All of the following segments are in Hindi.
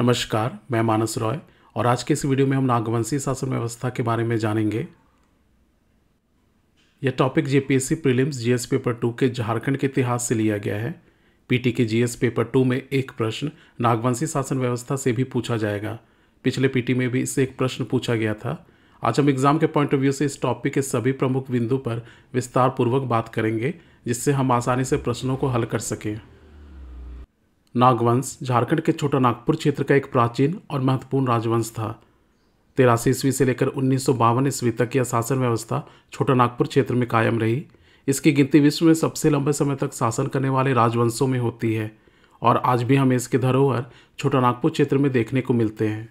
नमस्कार मैं मानस रॉय और आज के इस वीडियो में हम नागवंशी शासन व्यवस्था के बारे में जानेंगे यह topic JPSC prelims GS paper two के झारखंड के इतिहास से लिया गया है पीटी के जीएस पेपर टू में एक प्रश्न नागवंशी शासन व्यवस्था से भी पूछा जाएगा पिछले पीटी में भी इससे एक प्रश्न पूछा गया था आज हम एग्जाम के पॉइंट ऑफ व्यू से इस टॉपिक के सभी प्रमुख बिंदु पर विस्तारपूर्वक बात करेंगे जिससे हम आसानी से प्रश्नों को हल कर सकें नागवंश झारखंड के छोटा नागपुर क्षेत्र का एक प्राचीन और महत्वपूर्ण राजवंश था तेरासी ईस्वी से लेकर उन्नीस ईस्वी तक यह शासन व्यवस्था छोटा नागपुर क्षेत्र में कायम रही इसकी गिनती विश्व में सबसे लंबे समय तक शासन करने वाले राजवंशों में होती है और आज भी हमें इसके धरोहर छोटा नागपुर क्षेत्र में देखने को मिलते हैं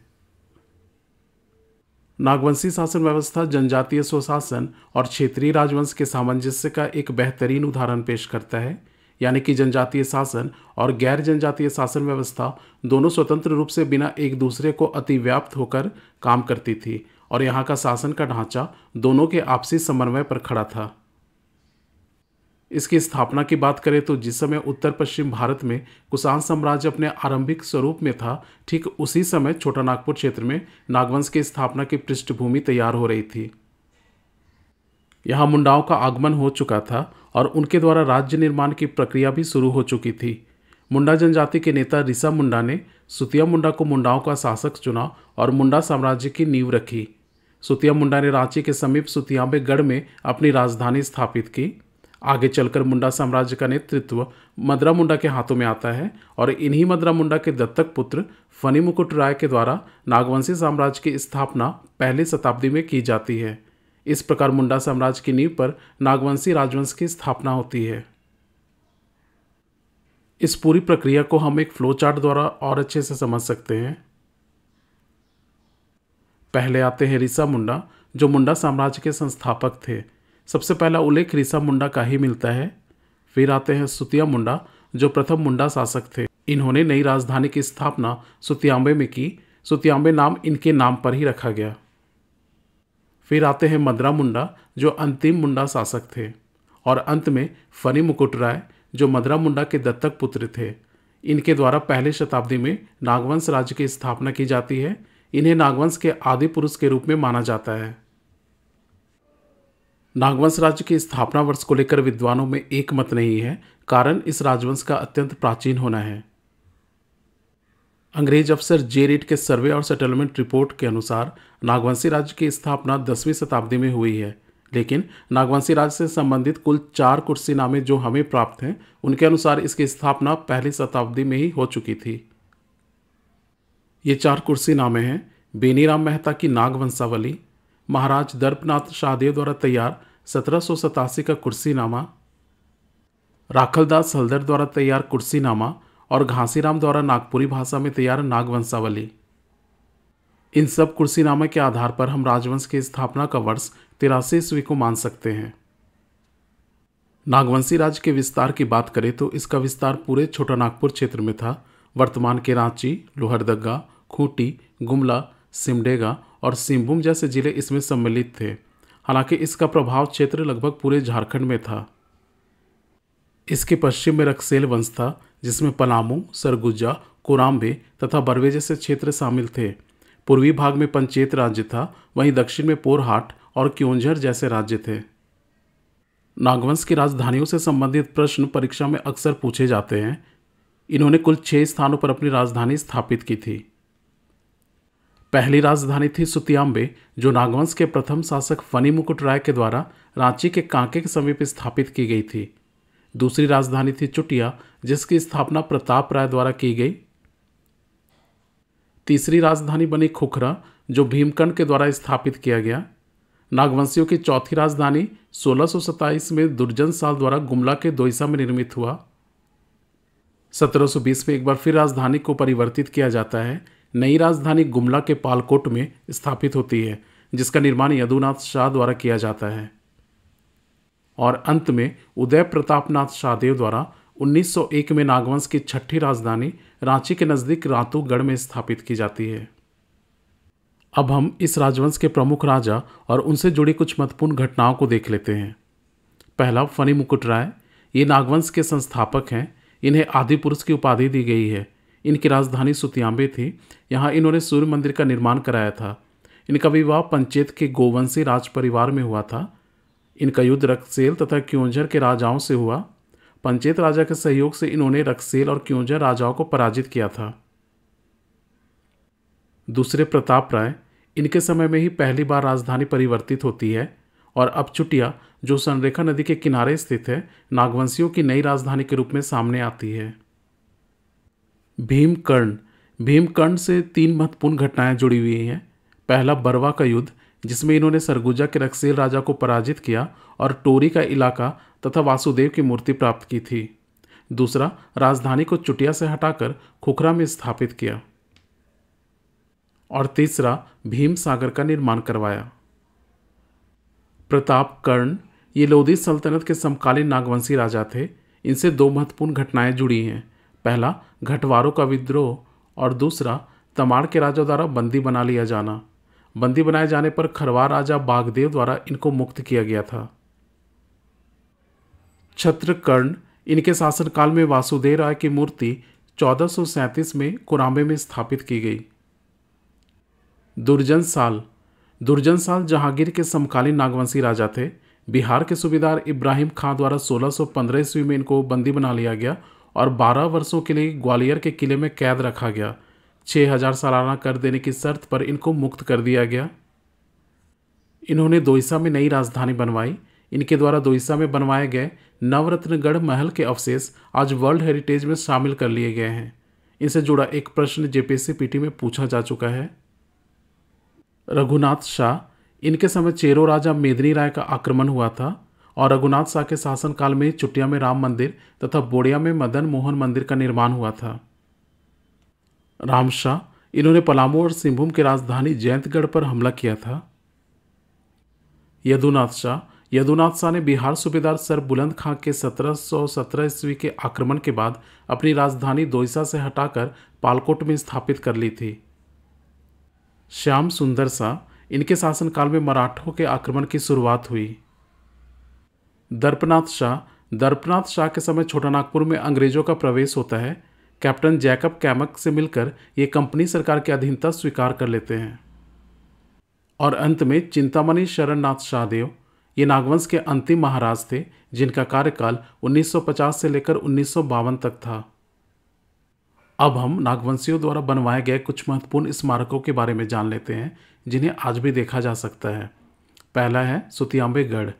नागवंशी शासन व्यवस्था जनजातीय स्वशासन और क्षेत्रीय राजवंश के सामंजस्य का एक बेहतरीन उदाहरण पेश करता है यानी कि जनजातीय शासन और गैर जनजातीय शासन व्यवस्था दोनों स्वतंत्र रूप से बिना एक दूसरे को अतिव्याप्त होकर काम करती थी और यहाँ का शासन का ढांचा दोनों के आपसी समन्वय पर खड़ा था इसकी स्थापना की बात करें तो जिस समय उत्तर पश्चिम भारत में कुषाण साम्राज्य अपने आरंभिक स्वरूप में था ठीक उसी समय छोटा नागपुर क्षेत्र में नागवंश की स्थापना की पृष्ठभूमि तैयार हो रही थी यहाँ मुंडाओं का आगमन हो चुका था और उनके द्वारा राज्य निर्माण की प्रक्रिया भी शुरू हो चुकी थी मुंडा जनजाति के नेता रिसा मुंडा ने सुतिया मुंडा को मुंडाओं का शासक चुना और मुंडा साम्राज्य की नींव रखी सुतिया मुंडा ने रांची के समीप सुतियांबे गढ़ में अपनी राजधानी स्थापित की आगे चलकर मुंडा साम्राज्य का नेतृत्व मदरा मुंडा के हाथों में आता है और इन्हीं मदरा मुंडा के दत्तक पुत्र फनी मुकुट राय के द्वारा नागवंशी साम्राज्य की स्थापना पहली शताब्दी में की जाती है इस प्रकार मुंडा साम्राज्य की नींव पर नागवंशी राजवंश की स्थापना होती है इस पूरी प्रक्रिया को हम एक फ्लो चार्ट द्वारा और अच्छे से समझ सकते हैं पहले आते हैं रिसा मुंडा जो मुंडा साम्राज्य के संस्थापक थे सबसे पहला उल्लेख रिसा मुंडा का ही मिलता है फिर आते हैं सुतिया मुंडा जो प्रथम मुंडा शासक थे इन्होंने नई राजधानी की स्थापना सुतियांबे में की सुतियांबे नाम इनके नाम पर ही रखा गया फिर आते हैं मदरा मुंडा जो अंतिम मुंडा शासक थे और अंत में फनी मुकुट राय जो मदरा मुंडा के दत्तक पुत्र थे इनके द्वारा पहले शताब्दी में नागवंश राज्य की स्थापना की जाती है इन्हें नागवंश के आदि पुरुष के रूप में माना जाता है नागवंश राज्य की स्थापना वर्ष को लेकर विद्वानों में एक मत नहीं है कारण इस राजवंश का अत्यंत प्राचीन होना है अंग्रेज अफसर जे रेट के सर्वे और सेटलमेंट रिपोर्ट के अनुसार नागवंशी राज्य की स्थापना दसवीं शताब्दी में हुई है लेकिन नागवंशी राज्य से संबंधित कुल चार कुर्सी नामे जो हमें प्राप्त हैं उनके अनुसार इसकी स्थापना पहली शताब्दी में ही हो चुकी थी ये चार कुर्सी नामे हैं बेनीराम मेहता की नागवंशावली महाराज दर्पनाथ शाहदेव द्वारा तैयार सत्रह का कुर्सीनामा राखलदास हल्दर द्वारा तैयार कुर्सीनामा और घासीराम द्वारा नागपुरी भाषा में तैयार नागवंशावली इन सब कुर्सीनामा के आधार पर हम राजवंश की स्थापना का वर्ष तिरासी ईस्वी को मान सकते हैं नागवंशी राज्य के विस्तार की बात करें तो इसका विस्तार पूरे छोटा नागपुर क्षेत्र में था वर्तमान के रांची लोहरदगा खूंटी गुमला सिमडेगा और सिंहभूम जैसे जिले इसमें सम्मिलित थे हालांकि इसका प्रभाव क्षेत्र लगभग पूरे झारखंड में था इसके पश्चिम में रक्सेल वंश था जिसमें पलामू सरगुजा कोराम्बे तथा बरवे जैसे क्षेत्र शामिल थे पूर्वी भाग में पंचेत राज्य था वहीं दक्षिण में पोरहाट और क्योंझर जैसे राज्य थे नागवंश की राजधानियों से संबंधित प्रश्न परीक्षा में अक्सर पूछे जाते हैं इन्होंने कुल छः स्थानों पर अपनी राजधानी स्थापित की थी पहली राजधानी थी सुतियांबे जो नागवंश के प्रथम शासक फनी मुकुट राय के द्वारा रांची के कांके के समीप स्थापित की गई थी दूसरी राजधानी थी चुटिया जिसकी स्थापना प्रताप राय द्वारा की गई तीसरी राजधानी बनी खुखरा जो भीमकंड के द्वारा स्थापित किया गया नागवंशियों की चौथी राजधानी 1627 में दुर्जन साल द्वारा गुमला के दोईसा में निर्मित हुआ 1720 में एक बार फिर राजधानी को परिवर्तित किया जाता है नई राजधानी गुमला के पालकोट में स्थापित होती है जिसका निर्माण यदुनाथ शाह द्वारा किया जाता है और अंत में उदय प्रतापनाथ शाहदेव द्वारा 1901 में नागवंश की छठी राजधानी रांची के नज़दीक रातूगढ़ में स्थापित की जाती है अब हम इस राजवंश के प्रमुख राजा और उनसे जुड़ी कुछ महत्वपूर्ण घटनाओं को देख लेते हैं पहला फनी मुकुट राय ये नागवंश के संस्थापक हैं इन्हें आदि पुरुष की उपाधि दी गई है इनकी राजधानी सुतियांबे थी यहाँ इन्होंने सूर्य मंदिर का निर्माण कराया था इनका विवाह पंचेत के गोवंशी राज परिवार में हुआ था इनका युद्ध रक्सेल तथा क्योंझर के राजाओं से हुआ पंचेत राजा के सहयोग से इन्होंने रक्सेल और क्योंझर राजाओं को पराजित किया था दूसरे प्रताप राय इनके समय में ही पहली बार राजधानी परिवर्तित होती है और अब चुटिया जो सनरेखा नदी के किनारे स्थित है नागवंशियों की नई राजधानी के रूप में सामने आती है भीमकर्ण भीमकर्ण से तीन महत्वपूर्ण घटनाएं जुड़ी हुई हैं पहला बरवा का युद्ध जिसमें इन्होंने सरगुजा के रक्सेल राजा को पराजित किया और टोरी का इलाका तथा वासुदेव की मूर्ति प्राप्त की थी दूसरा राजधानी को चुटिया से हटाकर खुखरा में स्थापित किया और तीसरा भीम सागर का निर्माण करवाया प्रताप कर्ण ये लोधी सल्तनत के समकालीन नागवंशी राजा थे इनसे दो महत्वपूर्ण घटनाएं जुड़ी हैं पहला घटवारों का विद्रोह और दूसरा तमाड़ के राजा द्वारा बंदी बना लिया जाना बंदी बनाए जाने पर खरवा राजा बागदेव द्वारा इनको मुक्त किया गया था छत्र कर्ण इनके शासनकाल में वासुदेव राय की मूर्ति 1437 में कोराम्बे में स्थापित की गई दुर्जन साल दुर्जन साल जहांगीर के समकालीन नागवंशी राजा थे बिहार के सूबेदार इब्राहिम खां द्वारा 1615 ईस्वी में इनको बंदी बना लिया गया और 12 वर्षों के लिए ग्वालियर के किले में कैद रखा गया छः हजार सालाना कर देने की शर्त पर इनको मुक्त कर दिया गया इन्होंने दोईसा में नई राजधानी बनवाई इनके द्वारा दोईसा में बनवाए गए नवरत्नगढ़ महल के अवशेष आज वर्ल्ड हेरिटेज में शामिल कर लिए गए हैं इनसे जुड़ा एक प्रश्न जेपीएससी पीटी में पूछा जा चुका है रघुनाथ शाह इनके समय चेरो राजा मेदनी राय का आक्रमण हुआ था और रघुनाथ शाह के शासनकाल में चुटिया में राम मंदिर तथा बोड़िया में मदन मोहन मंदिर का निर्माण हुआ था राम शाह इन्होंने पलामू और सिंहभूम की राजधानी जयंतगढ़ पर हमला किया था यदुनाथ शाह यदुनाथ शाह ने बिहार सूबेदार सर बुलंद खां के 1717 ईस्वी के आक्रमण के बाद अपनी राजधानी दोईसा से हटाकर पालकोट में स्थापित कर ली थी श्याम सुंदर शाह इनके शासनकाल में मराठों के आक्रमण की शुरुआत हुई दर्पनाथ शाह दर्पनाथ शाह के समय छोटा नागपुर में अंग्रेजों का प्रवेश होता है कैप्टन जैकब कैमक से मिलकर ये कंपनी सरकार की अधीनता स्वीकार कर लेते हैं और अंत में चिंतामणि शरणनाथ शाहदेव ये नागवंश के अंतिम महाराज थे जिनका कार्यकाल 1950 से लेकर उन्नीस तक था अब हम नागवंशियों द्वारा बनवाए गए कुछ महत्वपूर्ण स्मारकों के बारे में जान लेते हैं जिन्हें आज भी देखा जा सकता है पहला है सुतियांबे गढ़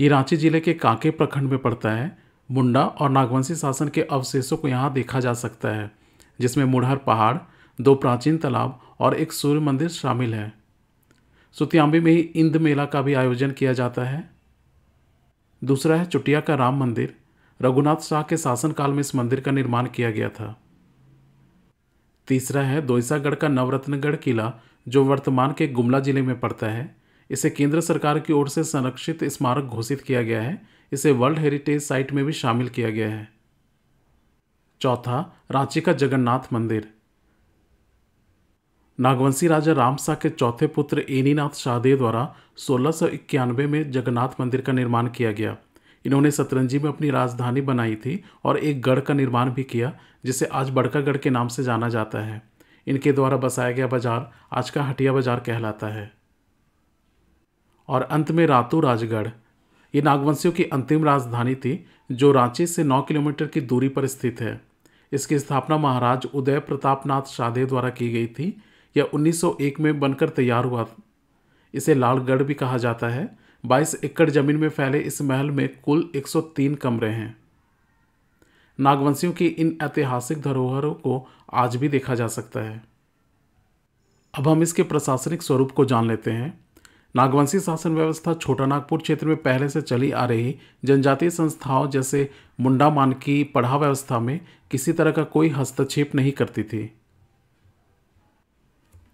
ये रांची जिले के कांके प्रखंड में पड़ता है मुंडा और नागवंशी शासन के अवशेषों को यहाँ देखा जा सकता है जिसमें मुड़हर पहाड़ दो प्राचीन तालाब और एक सूर्य मंदिर शामिल है सुतियांबी में ही इंद मेला का भी आयोजन किया जाता है दूसरा है चुटिया का राम मंदिर रघुनाथ शाह के शासनकाल में इस मंदिर का निर्माण किया गया था तीसरा है दोईसागढ़ का नवरत्नगढ़ किला जो वर्तमान के गुमला जिले में पड़ता है इसे केंद्र सरकार की ओर से संरक्षित स्मारक घोषित किया गया है इसे वर्ल्ड हेरिटेज साइट में भी शामिल किया गया है चौथा रांची का जगन्नाथ मंदिर नागवंशी राजा रामसा के चौथे पुत्र एनीनाथ शाहदेव द्वारा सोलह में जगन्नाथ मंदिर का निर्माण किया गया इन्होंने सतरंजी में अपनी राजधानी बनाई थी और एक गढ़ का निर्माण भी किया जिसे आज बड़कागढ़ के नाम से जाना जाता है इनके द्वारा बसाया गया बाजार आज का हटिया बाजार कहलाता है और अंत में रातू राजगढ़ ये नागवंशियों की अंतिम राजधानी थी जो रांची से 9 किलोमीटर की दूरी पर स्थित है इसकी स्थापना महाराज उदय प्रताप नाथ शादे द्वारा की गई थी यह 1901 में बनकर तैयार हुआ इसे लालगढ़ भी कहा जाता है 22 एकड़ जमीन में फैले इस महल में कुल 103 कमरे हैं नागवंशियों की इन ऐतिहासिक धरोहरों को आज भी देखा जा सकता है अब हम इसके प्रशासनिक स्वरूप को जान लेते हैं नागवंशी शासन व्यवस्था छोटा नागपुर क्षेत्र में पहले से चली आ रही जनजातीय संस्थाओं जैसे मुंडा मानकी पढ़ा व्यवस्था में किसी तरह का कोई हस्तक्षेप नहीं करती थी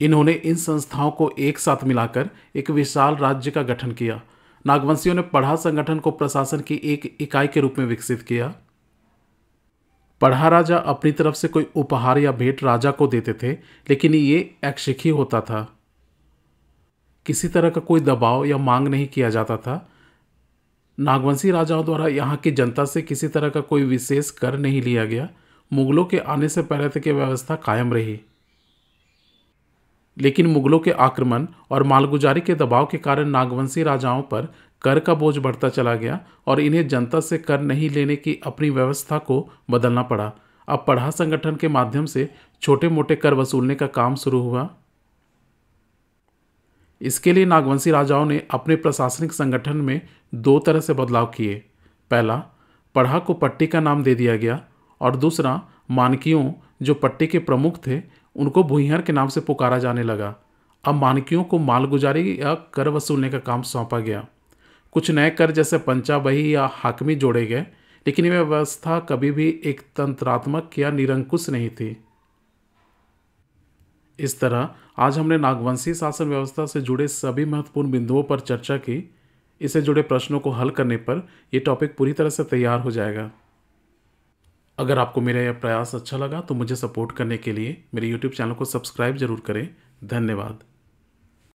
इन्होंने इन संस्थाओं को एक साथ मिलाकर एक विशाल राज्य का गठन किया नागवंशियों ने पढ़ा संगठन को प्रशासन की एक इकाई के रूप में विकसित किया पढ़ा राजा अपनी तरफ से कोई उपहार या भेंट राजा को देते थे लेकिन ये ही होता था किसी तरह का कोई दबाव या मांग नहीं किया जाता था नागवंशी राजाओं द्वारा यहाँ की जनता से किसी तरह का कोई विशेष कर नहीं लिया गया मुगलों के आने से पहले तक यह व्यवस्था कायम रही लेकिन मुगलों के आक्रमण और मालगुजारी के दबाव के कारण नागवंशी राजाओं पर कर का बोझ बढ़ता चला गया और इन्हें जनता से कर नहीं लेने की अपनी व्यवस्था को बदलना पड़ा अब पढ़ा संगठन के माध्यम से छोटे मोटे कर वसूलने का काम शुरू हुआ इसके लिए नागवंशी राजाओं ने अपने प्रशासनिक संगठन में दो तरह से बदलाव किए पहला पढ़ा को पट्टी का नाम दे दिया गया और दूसरा मानकियों जो पट्टी के प्रमुख थे उनको भूहर के नाम से पुकारा जाने लगा अब मानकियों को मालगुजारी या कर वसूलने का काम सौंपा गया कुछ नए कर जैसे पंचाबही या हाकमी जोड़े गए लेकिन यह व्यवस्था कभी भी एक तंत्रात्मक या निरंकुश नहीं थी इस तरह आज हमने नागवंशी शासन व्यवस्था से जुड़े सभी महत्वपूर्ण बिंदुओं पर चर्चा की इससे जुड़े प्रश्नों को हल करने पर यह टॉपिक पूरी तरह से तैयार हो जाएगा अगर आपको मेरा यह प्रयास अच्छा लगा तो मुझे सपोर्ट करने के लिए मेरे यूट्यूब चैनल को सब्सक्राइब जरूर करें धन्यवाद